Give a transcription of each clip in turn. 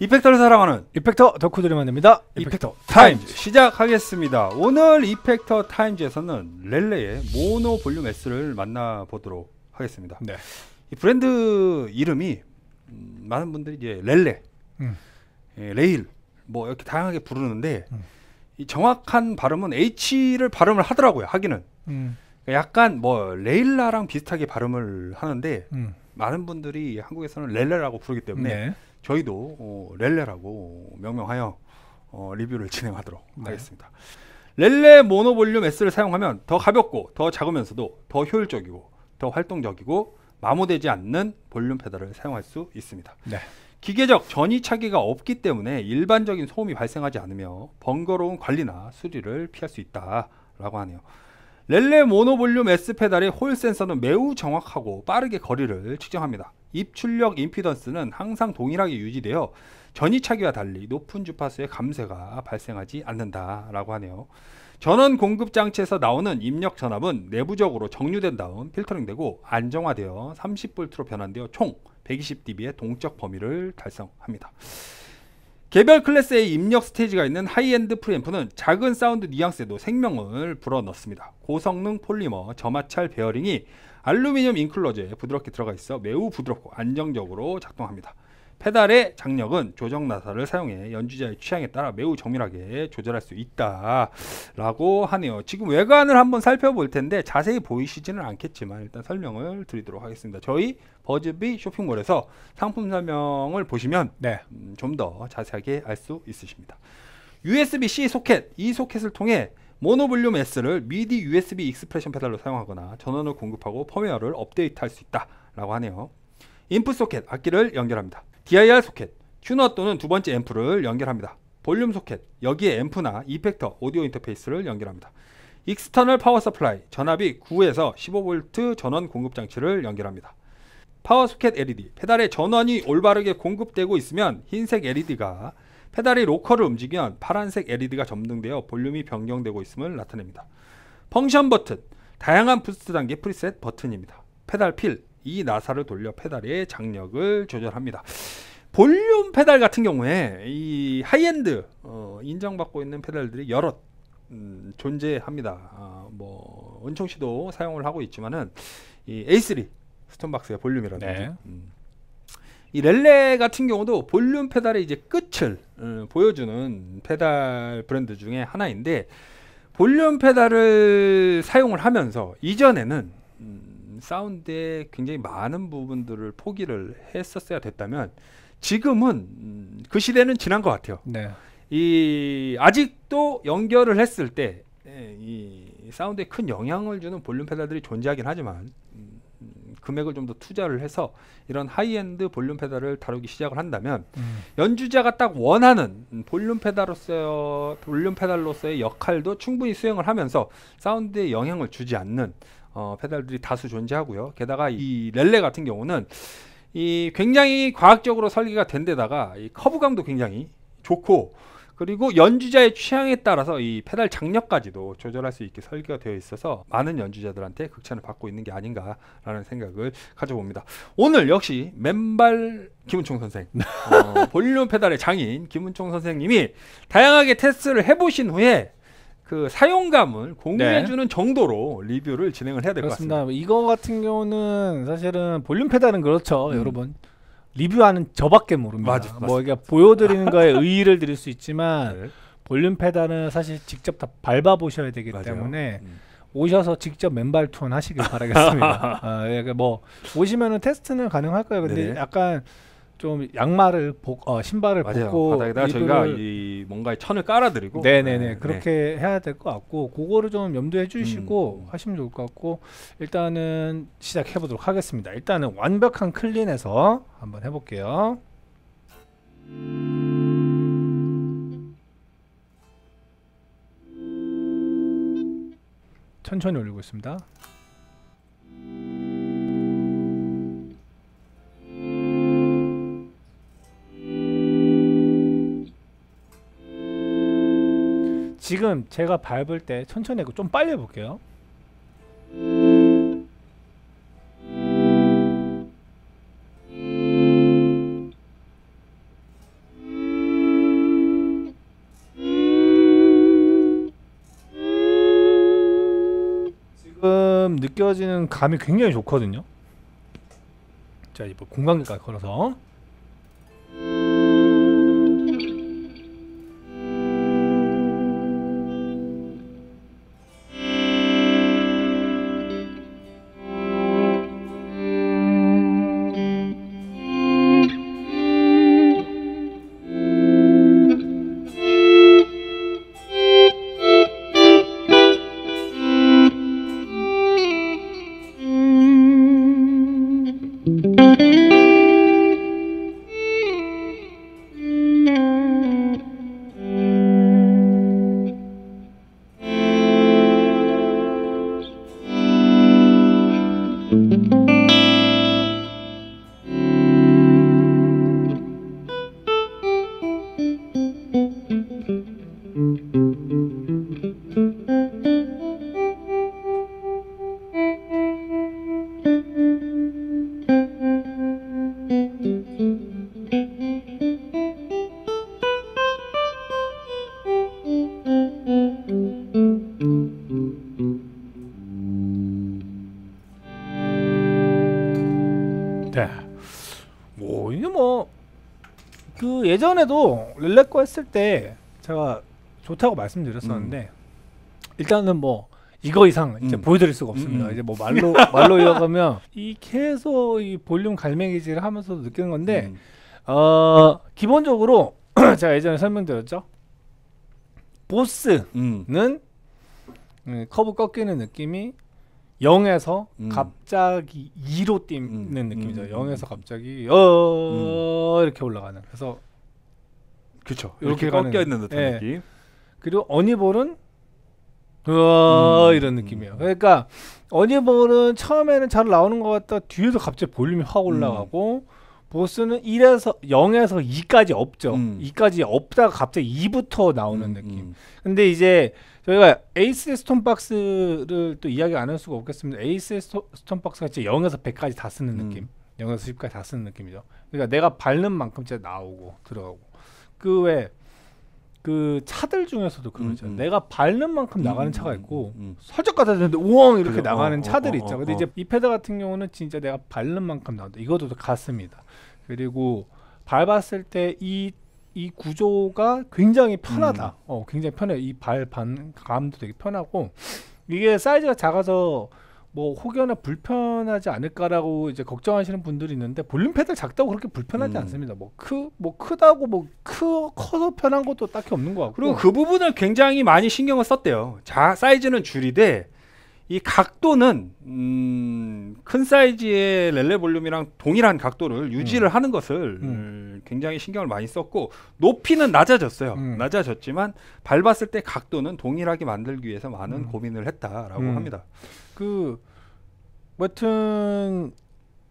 이펙터를 사랑하는 이펙터 덕후들이 만듭니다. 이펙터, 타임즈. 타임즈 시작하겠습니다. 오늘 이펙터 타임즈에서는 렐레의 모노 볼륨 S를 만나보도록 하겠습니다. 네. 이 브랜드 이름이 음, 많은 분들이 이제 렐레, 음. 예, 레일 뭐 이렇게 다양하게 부르는데 음. 이 정확한 발음은 H를 발음을 하더라고요. 하기는 음. 그러니까 약간 뭐 레일라랑 비슷하게 발음을 하는데 음. 많은 분들이 한국에서는 렐레라고 부르기 때문에 네. 저희도 어, 렐레라고 명명하여 어, 리뷰를 진행하도록 네. 하겠습니다. 렐레 모노볼륨 S를 사용하면 더 가볍고 더 작으면서도 더 효율적이고 더 활동적이고 마모되지 않는 볼륨 페달을 사용할 수 있습니다. 네. 기계적 전이차기가 없기 때문에 일반적인 소음이 발생하지 않으며 번거로운 관리나 수리를 피할 수 있다라고 하네요. 렐레 모노볼륨 S 페달의 홀 센서는 매우 정확하고 빠르게 거리를 측정합니다. 입출력 임피던스는 항상 동일하게 유지되어 전이차기와 달리 높은 주파수의 감쇄가 발생하지 않는다라고 하네요. 전원 공급 장치에서 나오는 입력 전압은 내부적으로 정류된 다음 필터링되고 안정화되어 30V로 변환되어 총 120dB의 동적 범위를 달성합니다. 개별 클래스의 입력 스테이지가 있는 하이엔드 프리앰프는 작은 사운드 뉘앙스에도 생명을 불어넣습니다. 고성능 폴리머 저마찰 베어링이 알루미늄 인클로저에 부드럽게 들어가 있어 매우 부드럽고 안정적으로 작동합니다. 페달의 장력은 조정 나사를 사용해 연주자의 취향에 따라 매우 정밀하게 조절할 수 있다라고 하네요. 지금 외관을 한번 살펴볼 텐데 자세히 보이시지는 않겠지만 일단 설명을 드리도록 하겠습니다. 저희 버즈비 쇼핑몰에서 상품 설명을 보시면 네. 음, 좀더 자세하게 알 수 있으십니다. USB-C 소켓, 이 소켓을 통해 모노볼륨 S를 미디 USB 익스프레션 페달로 사용하거나 전원을 공급하고 펌웨어를 업데이트할 수 있다라고 하네요. 인풋 소켓 악기를 연결합니다. DIR 소켓 튜너 또는 두 번째 앰프를 연결합니다. 볼륨 소켓 여기에 앰프나 이펙터 오디오 인터페이스를 연결합니다. 익스터널 파워 서플라이 전압이 9에서 15V 전원 공급 장치를 연결합니다. 파워 소켓 LED 페달의 전원이 올바르게 공급되고 있으면 흰색 LED가 페달이 로커를 움직이면 파란색 LED가 점등되어 볼륨이 변경되고 있음을 나타냅니다. 펑션 버튼 다양한 부스트 단계 프리셋 버튼입니다. 페달 필, 이 나사를 돌려 페달의 장력을 조절합니다. 볼륨 페달 같은 경우에 이 하이엔드 어, 인정받고 있는 페달들이 여러 음, 존재합니다. 아, 뭐 은총 씨도 사용을 하고 있지만은 이 A3 스톤박스의 볼륨이라든지 네. 음. 이 렐레 같은 경우도 볼륨 페달의 이제 끝을 음, 보여주는 페달 브랜드 중에 하나인데 볼륨 페달을 사용을 하면서 이전에는 음, 사운드에 굉장히 많은 부분들을 포기를 했었어야 됐다면 지금은 음, 그 시대는 지난 것 같아요. 네. 이 아직도 연결을 했을 때이 예, 사운드에 큰 영향을 주는 볼륨 페달들이 존재하긴 하지만 음, 금액을 좀 더 투자를 해서 이런 하이엔드 볼륨 페달을 다루기 시작을 한다면 음. 연주자가 딱 원하는 볼륨 페달로서 볼륨 페달로서의 역할도 충분히 수행을 하면서 사운드에 영향을 주지 않는 어, 페달들이 다수 존재하고요. 게다가 이 렐레 같은 경우는 이 굉장히 과학적으로 설계가 된 데다가 이 커브감도 굉장히 좋고 그리고 연주자의 취향에 따라서 이 페달 장력까지도 조절할 수 있게 설계가 되어 있어서 많은 연주자들한테 극찬을 받고 있는 게 아닌가라는 생각을 가져봅니다. 오늘 역시 맨발 김은총 선생, 네. 어, 볼륨 페달의 장인 김은총 선생님이 다양하게 테스트를 해보신 후에 그 사용감을 공유해주는 네. 정도로 리뷰를 진행을 해야 될 것 같습니다. 이거 같은 경우는 사실은 볼륨 페달은 그렇죠, 음. 여러분. 리뷰하는 저밖에 모릅니다. 맞아, 맞습뭐 이게 보여드리는 거에 의의를 드릴 수 있지만 네. 볼륨 페달은 사실 직접 다 밟아 보셔야 되기 맞아요. 때문에 음. 오셔서 직접 맨발 투혼 하시길 바라겠습니다. 아, 예, 그 뭐 오시면은 테스트는 가능할 거예요. 근데 네 약간 좀 양말을 복, 어, 신발을 맞아요. 벗고 바닥에다 저희가 이 뭔가에 천을 깔아드리고 네네 네, 그렇게 네. 해야 될 것 같고 그거를 좀 염두해 주시고 음. 하시면 좋을 것 같고 일단은 시작해 보도록 하겠습니다 일단은 완벽한 클린에서 한번 해볼게요 천천히 올리고 있습니다 지금 제가 밟을 때 천천히 하고 좀 빨리 해볼게요 지금 느껴지는 감이 굉장히 좋거든요 자 이번 공간기까지 걸어서 예전에도 릴레거 했을 때 제가 좋다고 말씀드렸었는데 음. 일단은 뭐 이거 이상 이제 음. 보여드릴 수가 없습니다. 음. 음. 이제 뭐 말로 말로 이어가면 이 계속 이 볼륨 갈매기질을 하면서도 느끼는 건데 음. 어 기본적으로 제가 예전에 설명드렸죠. 보스는 음. 커브 꺾이는 느낌이 0에서 음. 갑자기 2로 뛰는 음. 느낌이죠. 음. 0에서 갑자기 어 이렇게 올라가는. 그래서 그렇죠. 이렇게, 이렇게 꺾여 있는 듯한 예. 느낌. 그리고 어니볼은 우와 음. 이런 느낌이에요. 그러니까 어니볼은 처음에는 잘 나오는 것 같다 뒤에서 갑자기 볼륨이 확 음. 올라가고 음. 보스는 1에서 0에서 2까지 없죠. 음. 2까지 없다가 갑자기 2부터 나오는 음, 느낌. 음. 근데 이제 저희가 에이스 스톤박스를 또 이야기 안 할 수가 없겠습니다. 에이스 스톤박스가 진짜 0에서 100까지 다 쓰는 느낌. 0에서 10까지 다 쓰는 느낌이죠. 그러니까 내가 밟는 만큼 진짜 나오고 들어가고. 그왜그 그 차들 중에서도 그러죠. 음, 음. 내가 밟는 만큼 나가는 음, 차가 있고 살짝 같다 되는데 우엉 이렇게 그래, 나가는 어, 어, 차들이 어, 있죠. 어, 근데 이제 어. 이 패드 같은 경우는 진짜 내가 밟는 만큼 나온다. 이것도 같습니다. 그리고 밟았을 때 이 이 구조가 굉장히 편하다. 음. 어, 굉장히 편해. 이발 반감도 되게 편하고 이게 사이즈가 작아서 뭐 혹여나 불편하지 않을까라고 이제 걱정하시는 분들이 있는데 볼륨 페달 작다고 그렇게 불편하지 음. 않습니다. 뭐 크뭐 뭐 크다고 뭐 크 커서 편한 것도 딱히 없는 것 같고 그리고 그 부분을 굉장히 많이 신경을 썼대요. 자 사이즈는 줄이되 이 각도는 음, 큰 사이즈의 렐레 볼륨이랑 동일한 각도를 유지를 음. 하는 것을 음. 굉장히 신경을 많이 썼고 높이는 낮아졌어요. 음. 낮아졌지만 밟았을 때 각도는 동일하게 만들기 위해서 많은 음. 고민을 했다라고 음. 합니다. 그 여튼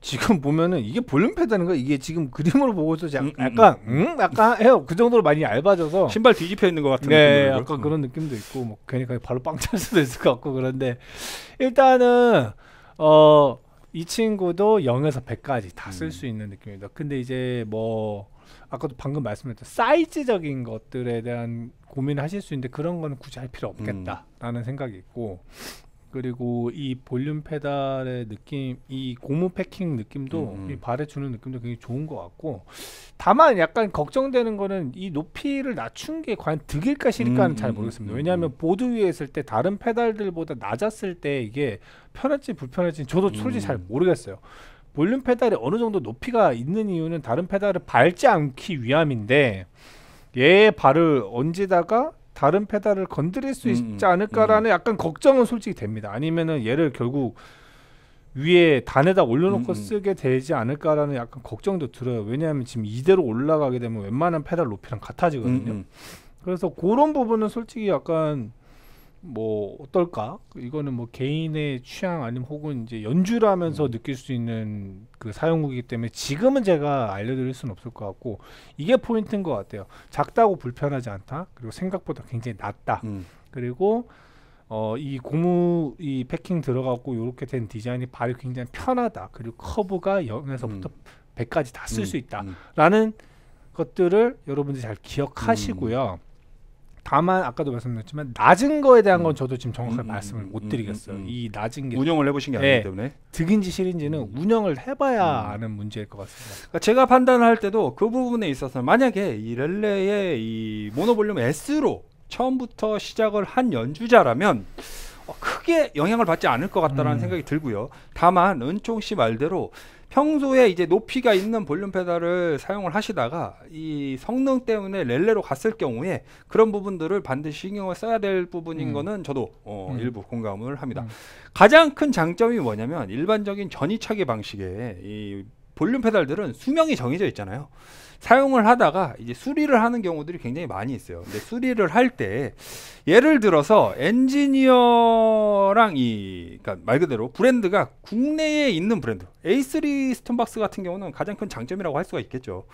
지금 보면은 이게 볼륨 패드는 거 이게 지금 그림으로 보고서 약간 음, 음, 약간, 음. 음? 약간 해요 그 정도로 많이 얇아져서 신발 뒤집혀 있는 것 같은 네 약간 음. 그런 느낌도 있고 뭐 괜히 그냥 바로 빵 찰 수도 있을 것 같고 그런데 일단은 어 이 친구도 0에서 100까지 다 쓸수 음. 있는 느낌이다 근데 이제 뭐 아까도 방금 말씀드렸던 사이즈적인 것들에 대한 고민을 하실 수 있는데 그런 거는 굳이 할 필요 없겠다라는 음. 생각이 있고 그리고 이 볼륨 페달의 느낌, 이 고무 패킹 느낌도 음, 음. 이 발에 주는 느낌도 굉장히 좋은 것 같고 다만 약간 걱정되는 거는 이 높이를 낮춘 게 과연 득일까 실일까는 음. 잘 음, 모르겠습니다. 음, 왜냐하면 보드 위에 있을 때 다른 페달들보다 낮았을 때 이게 편할지 불편할지 저도 솔직히 음. 잘 모르겠어요. 볼륨 페달이 어느 정도 높이가 있는 이유는 다른 페달을 밟지 않기 위함인데 얘 발을 얹으다가 다른 페달을 건드릴 수 음, 있지 음, 않을까라는 음. 약간 걱정은 솔직히 됩니다. 아니면은 얘를 결국 위에 단에다 올려놓고 쓰게 되지 않을까라는 약간 걱정도 들어요. 왜냐하면 지금 이대로 올라가게 되면 웬만한 페달 높이랑 같아지거든요. 그래서 그런 부분은 솔직히 약간 뭐 어떨까? 이거는 뭐 개인의 취향 아니면 혹은 이제 연주를 하면서 음. 느낄 수 있는 그 사용국이기 때문에 지금은 제가 알려드릴 수는 없을 것 같고 이게 포인트인 것 같아요. 작다고 불편하지 않다. 그리고 생각보다 굉장히 낮다. 음. 그리고 어, 이 고무 이 패킹 들어가고 이렇게 된 디자인이 발이 굉장히 편하다. 그리고 커브가 0에서부터 음. 100까지 다 쓸수 음. 있다라는 음. 것들을 여러분들이 잘 기억하시고요. 음. 다만 아까도 말씀드렸지만 낮은 거에 대한 건 음. 저도 지금 정확하게 음, 말씀을 음, 못 드리겠어요. 이 낮은 게 운영을 해보신 게 네. 아니기 때문에 득인지 실인지는 운영을 해봐야 아는 문제일 것 같습니다. 그러니까 제가 판단할 때도 그 부분에 있어서 만약에 이 렐레의 이 모노볼륨 S로 처음부터 시작을 한 연주자라면 어, 크게 영향을 받지 않을 것 같다라는 음. 생각이 들고요. 다만 은총 씨 말대로 평소에 이제 높이가 있는 볼륨 페달을 사용을 하시다가 이 성능 때문에 렐레로 갔을 경우에 그런 부분들을 반드시 신경을 써야 될 부분인 음. 거는 저도 어, 음. 일부 공감을 합니다. 음. 가장 큰 장점이 뭐냐면 일반적인 전이차기 방식의 이 볼륨 페달들은 수명이 정해져 있잖아요. 사용을 하다가 이제 수리를 하는 경우들이 굉장히 많이 있어요. 근데 수리를 할 때 예를 들어서 엔지니어랑 이말 그러니까 그대로 브랜드가 국내에 있는 브랜드 A3 스톤박스 같은 경우는 가장 큰 장점이라고 할 수가 있겠죠.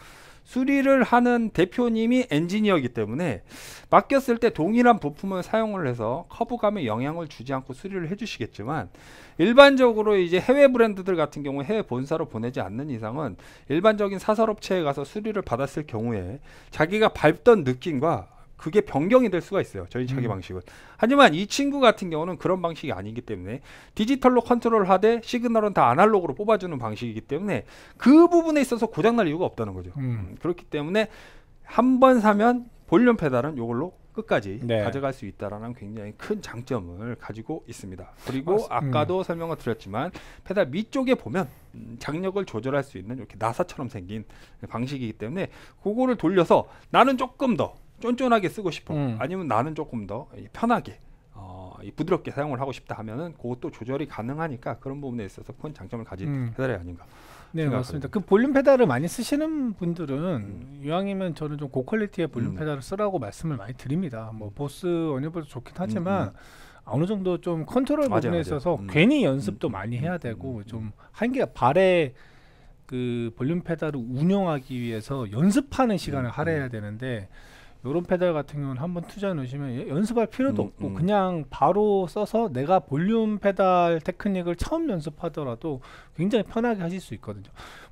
수리를 하는 대표님이 엔지니어이기 때문에 맡겼을 때 동일한 부품을 사용을 해서 커브감에 영향을 주지 않고 수리를 해주시겠지만 일반적으로 이제 해외 브랜드들 같은 경우 해외 본사로 보내지 않는 이상은 일반적인 사설업체에 가서 수리를 받았을 경우에 자기가 밟던 느낌과 그게 변경이 될 수가 있어요. 저희 자기 음. 방식은. 하지만 이 친구 같은 경우는 그런 방식이 아니기 때문에 디지털로 컨트롤하되 시그널은 다 아날로그로 뽑아주는 방식이기 때문에 그 부분에 있어서 고장날 이유가 없다는 거죠. 음. 음 그렇기 때문에 한 번 사면 볼륨 페달은 이걸로 끝까지 네. 가져갈 수 있다라는 굉장히 큰 장점을 가지고 있습니다. 그리고 맞 음. 아까도 음. 설명을 드렸지만 페달 밑쪽에 보면 장력을 조절할 수 있는 이렇게 나사처럼 생긴 방식이기 때문에 그거를 돌려서 나는 조금 더 쫀쫀하게 쓰고 싶어 음. 아니면 나는 조금 더 편하게 어, 부드럽게 사용을 하고 싶다 하면은 그것도 조절이 가능하니까 그런 부분에 있어서 큰 장점을 가진 음. 페달이 아닌가. 네 맞습니다. 그 볼륨 페달을 많이 쓰시는 분들은 음. 이왕이면 저는 좀 고퀄리티의 볼륨 음. 페달을 쓰라고 말씀을 많이 드립니다. 뭐 음. 보스 원유보다 좋긴 음, 하지만 음. 어느 정도 좀 컨트롤 맞아, 부분에 맞아. 있어서 괜히 연습도 많이 해야 되고 좀 한계 가 발에 그 볼륨 페달을 운영하기 위해서 연습하는 시간을 할애해야 되는데. 요런 페달 같은 경우는 한번 투자해 놓으시면 예, 연습할 필요도 음, 없고 음. 그냥 바로 써서 내가 볼륨 페달 테크닉을 처음 연습하더라도 굉장히 편하게 하실 수 있거든요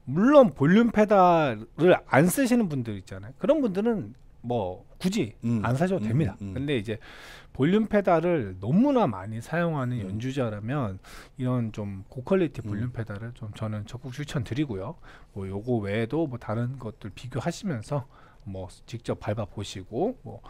물론 볼륨 페달을 안 쓰시는 분들 있잖아요 그런 분들은 뭐 굳이 음, 안 사셔도 음, 됩니다 음, 음. 근데 이제 볼륨 페달을 너무나 많이 사용하는 연주자라면 이런 좀 고퀄리티 볼륨 페달을 좀 저는 적극 추천드리고요 뭐 요거 외에도 뭐 다른 것들 비교하시면서 뭐 직접 밟아 보시고 뭐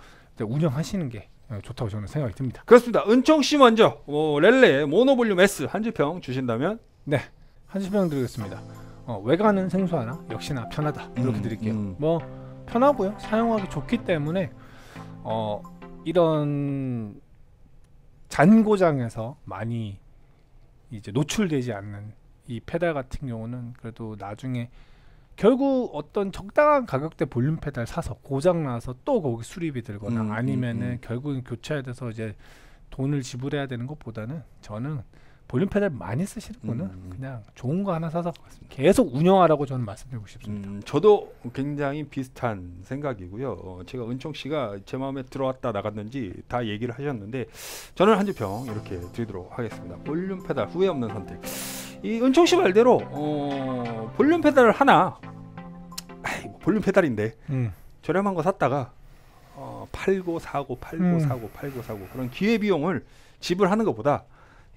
운영하시는 게 예, 좋다고 저는 생각이 듭니다. 그렇습니다. 은총 씨 먼저 어, 렐레 모노볼륨 S 한주평 주신다면 네 한주평 드리겠습니다. 어, 외관은 생소하나 역시나 편하다 음, 이렇게 음, 드릴게요. 음. 뭐 편하고요 사용하기 좋기 때문에 어, 이런 잔고장에서 많이 이제 노출되지 않는 이 페달 같은 경우는 그래도 나중에 결국 어떤 적당한 가격대 볼륨 페달 사서 고장 나서 또 거기 수리비 들거나 음, 음 아니면은 음, 음. 결국은 교체해야 돼서 이제 돈을 지불해야 되는 것보다는 저는 볼륨 페달 많이 쓰시는 분은 음. 그냥 좋은 거 하나 사서 계속 운영하라고 저는 말씀드리고 싶습니다. 음, 저도 굉장히 비슷한 생각이고요. 어, 제가 은총 씨가 제 마음에 들어왔다 나갔는지 다 얘기를 하셨는데 저는 한주병 이렇게 드리도록 하겠습니다. 볼륨 페달 후회 없는 선택. 이 은총 씨 말대로 어, 볼륨 페달을 하나 볼륨 페달인데 음. 저렴한 거 샀다가 어, 팔고 사고 팔고 음. 사고 팔고 사고 그런 기회 비용을 지불하는 것보다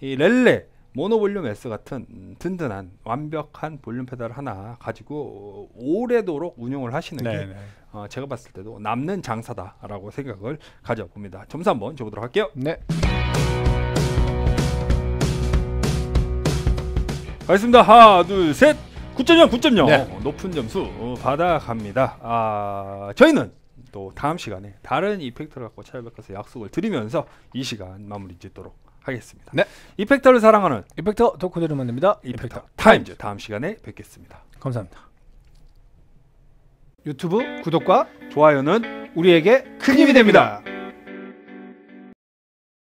이 렐레 모노볼륨 S 같은 든든한 완벽한 볼륨 페달 하나 가지고 오래도록 운영을 하시는 네네. 게 어, 제가 봤을 때도 남는 장사다라고 생각을 가져봅니다. 점수 한번 줘보도록 할게요. 네. 알겠습니다. 하나, 둘, 셋. 9.0, 9.0 네. 어, 높은 점수 어, 받아갑니다. 아 저희는 또 다음 시간에 다른 이펙터를 갖고 찾아뵙어서 약속을 드리면서 이 시간 마무리 짓도록 하겠습니다. 네. 이펙터를 사랑하는 이펙터 덕후대로 만듭니다. 이펙터, 이펙터 타임즈 다음 시간에 뵙겠습니다. 감사합니다. 유튜브 구독과 좋아요는 우리에게 큰 힘이 됩니다. 됩니다.